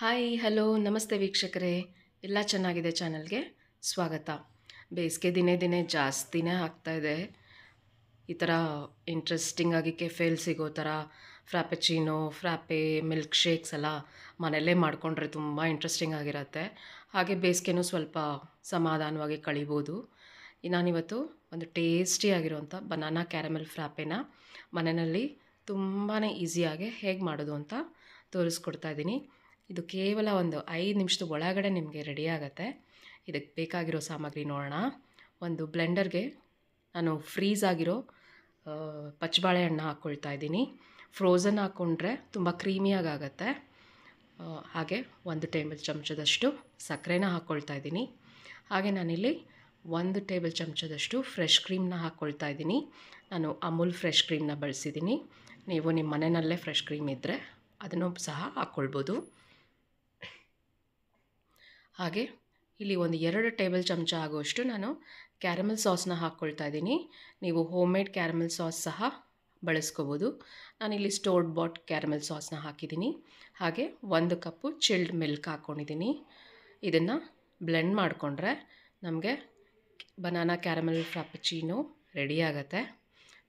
hi hello ನಮಸ್ತೆ ವೀಕ್ಷಕರೇ ಎಲ್ಲ ಚೆನ್ನಾಗಿದೆ ಚಾನಲ್ಗೆ ಸ್ವಾಗತ ಬೇಸಿಗೆ ದಿನೇ ದಿನೇ ಜಾಸ್ತಿನೇ ಆಗ್ತಾಯಿದೆ ಈ ಥರ ಇಂಟ್ರೆಸ್ಟಿಂಗ್ ಆಗಿ ಕೆಫೇಲ್ ಸಿಗೋ ಥರ ಫ್ರಾಪೆಚಿನೋ ಫ್ರಾಪೆ ಮಿಲ್ಕ್ ಶೇಕ್ಸ್ ಎಲ್ಲ ಮನೆಯಲ್ಲೇ ಮಾಡಿಕೊಂಡ್ರೆ ತುಂಬ ಇಂಟ್ರೆಸ್ಟಿಂಗ್ ಆಗಿರುತ್ತೆ ಹಾಗೆ ಬೇಸಿಗೆನೂ ಸ್ವಲ್ಪ ಸಮಾಧಾನವಾಗಿ ಕಳಿಬೋದು ನಾನಿವತ್ತು ಒಂದು ಟೇಸ್ಟಿ ಆಗಿರುವಂಥ ಬನಾನಾ ಕ್ಯಾರಮೆಲ್ ಫ್ರಾಪೆನ ಮನೆಯಲ್ಲಿ ತುಂಬಾ ಈಸಿಯಾಗಿ ಹೇಗೆ ಮಾಡೋದು ಅಂತ ತೋರಿಸ್ಕೊಡ್ತಾ ಇದ್ದೀನಿ ಇದು ಕೇವಲ ಒಂದು ಐದು ನಿಮಿಷದ ಒಳಗಡೆ ನಿಮಗೆ ರೆಡಿ ಆಗುತ್ತೆ ಇದಕ್ಕೆ ಬೇಕಾಗಿರೋ ಸಾಮಗ್ರಿ ನೋಡೋಣ ಒಂದು ಬ್ಲೆಂಡರ್ಗೆ ನಾನು ಫ್ರೀಸ್ ಆಗಿರೋ ಪಚ್ಚಬಾಳೆ ಹಣ್ಣು ಹಾಕ್ಕೊಳ್ತಾ ಇದ್ದೀನಿ ಫ್ರೋಝನ್ ಹಾಕ್ಕೊಂಡ್ರೆ ತುಂಬ ಕ್ರೀಮಿಯಾಗತ್ತೆ ಹಾಗೆ ಒಂದು ಟೇಬಲ್ ಚಮಚದಷ್ಟು ಸಕ್ಕರೆನ ಹಾಕ್ಕೊಳ್ತಾ ಇದ್ದೀನಿ ಹಾಗೆ ನಾನಿಲ್ಲಿ ಒಂದು ಟೇಬಲ್ ಚಮಚದಷ್ಟು ಫ್ರೆಶ್ ಕ್ರೀಮ್ನ ಹಾಕ್ಕೊಳ್ತಾ ಇದ್ದೀನಿ ನಾನು ಅಮೂಲ್ ಫ್ರೆಶ್ ಕ್ರೀಮ್ನ ಬಳಸಿದ್ದೀನಿ ನೀವು ನಿಮ್ಮ ಮನೆಯಲ್ಲೇ ಫ್ರೆಶ್ ಕ್ರೀಮ್ ಇದ್ದರೆ ಅದನ್ನು ಸಹ ಹಾಕ್ಕೊಳ್ಬೋದು ಹಾಗೆ ಇಲ್ಲಿ ಒಂದು ಎರಡು ಟೇಬಲ್ ಚಮಚ ಆಗುವಷ್ಟು ನಾನು ಕ್ಯಾರಮಲ್ ಸಾಸ್ನ ಹಾಕ್ಕೊಳ್ತಾ ಇದ್ದೀನಿ ನೀವು ಹೋಮ್ ಮೇಡ್ ಕ್ಯಾರಮಲ್ ಸಾಸ್ ಸಹ ಬಳಸ್ಕೋಬೋದು ನಾನಿಲ್ಲಿ ಸ್ಟೋರ್ಡ್ ಬಾಟ್ ಕ್ಯಾರಮಲ್ ಸಾಸ್ನ ಹಾಕಿದ್ದೀನಿ ಹಾಗೆ ಒಂದು ಕಪ್ಪು ಚಿಲ್ಡ್ ಮಿಲ್ಕ್ ಹಾಕ್ಕೊಂಡಿದ್ದೀನಿ ಇದನ್ನು ಬ್ಲೆಂಡ್ ಮಾಡಿಕೊಂಡ್ರೆ ನಮಗೆ ಬನಾನಾ ಕ್ಯಾರಮಲ್ ಫ್ರಾಪಚೀನು ರೆಡಿ ಆಗುತ್ತೆ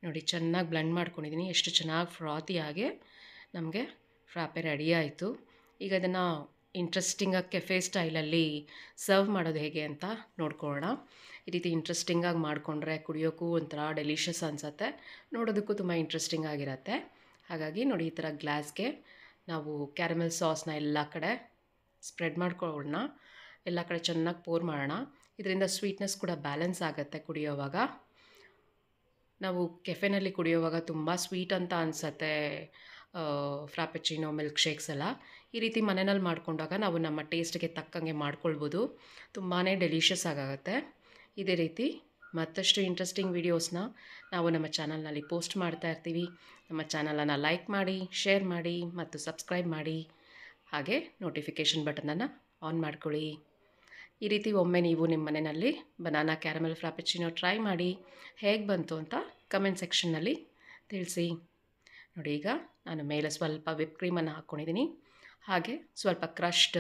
ನೋಡಿ ಚೆನ್ನಾಗಿ ಬ್ಲೆಂಡ್ ಮಾಡ್ಕೊಂಡಿದ್ದೀನಿ ಎಷ್ಟು ಚೆನ್ನಾಗಿ ಫ್ರಾತಿಯಾಗಿ ನಮಗೆ ಫ್ರಾಪೆ ರೆಡಿ ಆಯಿತು ಈಗ ಅದನ್ನು ಇಂಟ್ರೆಸ್ಟಿಂಗಾಗಿ ಕೆಫೆ ಸ್ಟೈಲಲ್ಲಿ ಸರ್ವ್ ಮಾಡೋದು ಹೇಗೆ ಅಂತ ನೋಡ್ಕೊಳ್ಳೋಣ ಈ ರೀತಿ ಇಂಟ್ರೆಸ್ಟಿಂಗಾಗಿ ಮಾಡಿಕೊಂಡ್ರೆ ಕುಡಿಯೋಕ್ಕೂ ಒಂಥರ ಡೆಲಿಷಿಯಸ್ ಅನಿಸತ್ತೆ ನೋಡೋದಕ್ಕೂ ತುಂಬ ಇಂಟ್ರೆಸ್ಟಿಂಗ್ ಆಗಿರುತ್ತೆ ಹಾಗಾಗಿ ನೋಡಿ ಈ ಥರ ಗ್ಲಾಸ್ಗೆ ನಾವು ಕ್ಯಾರಮೆಲ್ ಸಾಸ್ನ ಎಲ್ಲ ಕಡೆ ಸ್ಪ್ರೆಡ್ ಮಾಡ್ಕೊಳ್ಳೋಣ ಎಲ್ಲ ಕಡೆ ಚೆನ್ನಾಗಿ ಪೋರ್ ಮಾಡೋಣ ಇದರಿಂದ ಸ್ವೀಟ್ನೆಸ್ ಕೂಡ ಬ್ಯಾಲೆನ್ಸ್ ಆಗುತ್ತೆ ಕುಡಿಯೋವಾಗ ನಾವು ಕೆಫೆನಲ್ಲಿ ಕುಡಿಯೋವಾಗ ತುಂಬ ಸ್ವೀಟ್ ಅಂತ ಅನಿಸತ್ತೆ ಫ್ರಾಪೆಚಿನೋ ಮಿಲ್ಕ್ ಶೇಕ್ಸ್ ಎಲ್ಲ ಈ ರೀತಿ ಮನೆಯಲ್ಲಿ ಮಾಡ್ಕೊಂಡಾಗ ನಾವು ನಮ್ಮ ಟೇಸ್ಟ್ಗೆ ತಕ್ಕಂಗೆ ಮಾಡ್ಕೊಳ್ಬೋದು ತುಂಬಾ ಡೆಲಿಷಿಯಸ್ ಆಗುತ್ತೆ ಇದೇ ರೀತಿ ಮತ್ತಷ್ಟು ಇಂಟ್ರೆಸ್ಟಿಂಗ್ ವೀಡಿಯೋಸ್ನ ನಾವು ನಮ್ಮ ಚಾನಲ್ನಲ್ಲಿ ಪೋಸ್ಟ್ ಮಾಡ್ತಾ ಇರ್ತೀವಿ ನಮ್ಮ ಚಾನಲನ್ನು ಲೈಕ್ ಮಾಡಿ ಶೇರ್ ಮಾಡಿ ಮತ್ತು ಸಬ್ಸ್ಕ್ರೈಬ್ ಮಾಡಿ ಹಾಗೆ ನೋಟಿಫಿಕೇಷನ್ ಬಟನನ್ನು ಆನ್ ಮಾಡ್ಕೊಳ್ಳಿ ಈ ರೀತಿ ಒಮ್ಮೆ ನೀವು ನಿಮ್ಮ ಮನೆಯಲ್ಲಿ ಬನಾನಾ ಕ್ಯಾರಮೆಲ್ ಫ್ರಾಪೆಚಿನೋ ಟ್ರೈ ಮಾಡಿ ಹೇಗೆ ಬಂತು ಅಂತ ಕಮೆಂಟ್ ಸೆಕ್ಷನ್ನಲ್ಲಿ ತಿಳಿಸಿ ನೋಡಿ ಈಗ ನಾನು ಮೇಲೆ ಸ್ವಲ್ಪ ವಿಪ್ ಕ್ರೀಮನ್ನು ಹಾಕ್ಕೊಂಡಿದ್ದೀನಿ ಹಾಗೆ ಸ್ವಲ್ಪ ಕ್ರಶ್ಡ್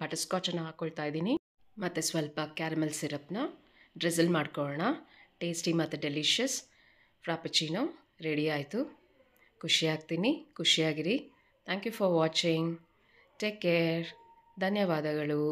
ಬಟರ್ ಸ್ಕಾಚನ್ನು ಹಾಕ್ಕೊಳ್ತಾ ಇದ್ದೀನಿ ಮತ್ತು ಸ್ವಲ್ಪ ಕ್ಯಾರಮಲ್ ಸಿರಪ್ನ ಡ್ರಿಸಲ್ ಮಾಡ್ಕೊಳ್ಳೋಣ ಟೇಸ್ಟಿ ಮತ್ತು ಡೆಲಿಷಿಯಸ್ ಫ್ರಾಪಚೀನೋ ರೆಡಿ ಆಯಿತು ಖುಷಿಯಾಗ್ತೀನಿ ಖುಷಿಯಾಗಿರಿ thank you for watching take care ಧನ್ಯವಾದಗಳು